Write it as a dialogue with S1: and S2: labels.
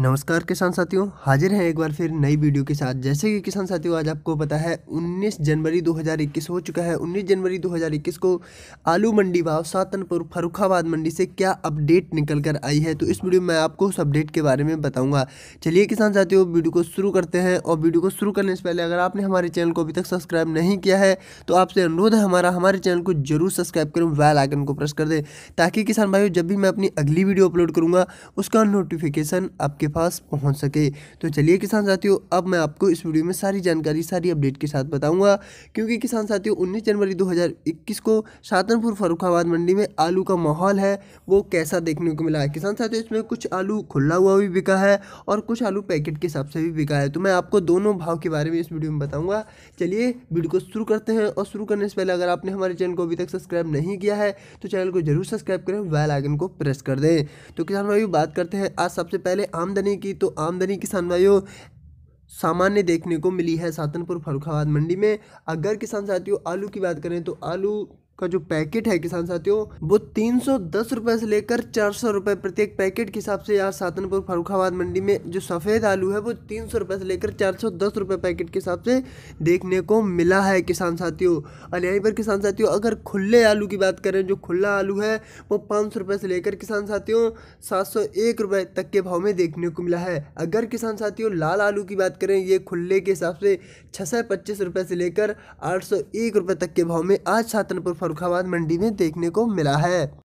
S1: नमस्कार किसान साथियों हाजिर हैं एक बार फिर नई वीडियो के साथ जैसे कि किसान साथियों आज आपको पता है 19 जनवरी 2021 हो चुका है 19 जनवरी 2021 को आलू मंडी भाव सातनपुर फरुखाबाद मंडी से क्या अपडेट निकल कर आई है तो इस वीडियो में मैं आपको उस अपडेट के बारे में बताऊंगा चलिए किसान साथियों वीडियो को शुरू करते हैं और वीडियो को शुरू करने से पहले अगर आपने हमारे चैनल को अभी तक सब्सक्राइब नहीं किया है तो आपसे अनुरोध है हमारा हमारे चैनल को जरूर सब्सक्राइब करें वैल आइकन को प्रेस कर दें ताकि किसान भाइयों जब भी मैं अपनी अगली वीडियो अपलोड करूँगा उसका नोटिफिकेशन आपके आपके पास पहुंच सके तो चलिए किसान साथियों अब मैं आपको इस वीडियो में सारी जानकारी सारी अपडेट के साथ बताऊंगा क्योंकि किसान साथियों उन्नीस जनवरी दो को सातनपुर फरुखाबाद मंडी में आलू का माहौल है वो कैसा देखने को मिला है किसान साथियों इसमें कुछ आलू खुला हुआ भी बिका है और कुछ आलू पैकेट के हिसाब से भी बिका है तो मैं आपको दोनों भाव के बारे में इस वीडियो में बताऊँगा चलिए वीडियो को शुरू करते हैं और शुरू करने से पहले अगर आपने हमारे चैनल को अभी तक सब्सक्राइब नहीं किया है तो चैनल को जरूर सब्सक्राइब करें वेल आइकन को प्रेस कर दें तो किसान भाई बात करते हैं आज सबसे पहले आम आमदनी की तो आमदनी किसान भाइयों सामान्य देखने को मिली है सातनपुर फरुखाबाद मंडी में अगर किसान साथियों आलू की बात करें तो आलू का जो पैकेट है किसान साथियों वो तीन सौ दस रुपये से लेकर चार सौ रुपए प्रत्येक पैकेट के हिसाब से यहाँ सातनपुर फरुखाबाद मंडी में जो सफ़ेद आलू है वो तीन सौ रुपये से लेकर चार सौ दस रुपये पैकेट के हिसाब से देखने को मिला है किसान साथियों और यहीं पर किसान साथियों अगर खुले आलू की बात करें जो खुला आलू है वो पाँच सौ रुपए से लेकर किसान साथियों सात सौ एक रुपये तक के भाव में देखने को मिला है अगर किसान साथियों लाल आलू की बात करें ये खुले के हिसाब से छः सौ पच्चीस रुपये से लेकर आठ सौ एक रुपए तक के भाव में आज सातनपुर फरुखाबाद मंडी में देखने को मिला है